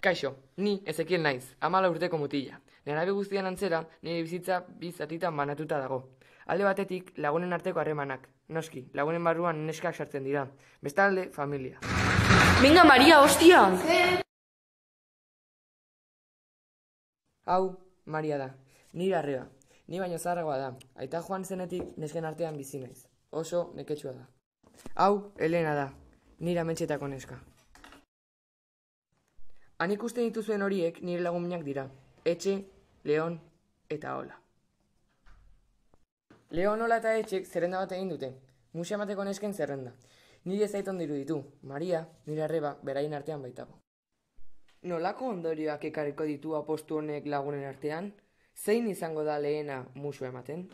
Kaixo, ni ezekiel naiz, amala urteko mutila. Nerabe guztian antzera, nire bizitza bizatitan banatuta dago. Alde batetik, lagunen arteko harremanak. Noski, lagunen barruan neskak sartzen dira. Bestalde, familia. Venga, Maria, hostia! Hau, Maria da. Nire arreba. Ni baino zarragoa da. Aita joan zenetik nesken artean bizi Oso neketsua da. Hau, Elena da. Nire ametxetako neska. Han ikusten dituzuen horiek nire laguminak dira. Etxe, Leon eta Ola. Leon, Ola eta Etxek zerrenda bat egin dute. Musa emateko nesken zerrenda. Nire zaiton diru ditu. Maria, nire arreba, berain artean baitago. Nolako ondorioak ekarriko ditu apostu honek lagunen artean? Zein izango da lehena musu ematen?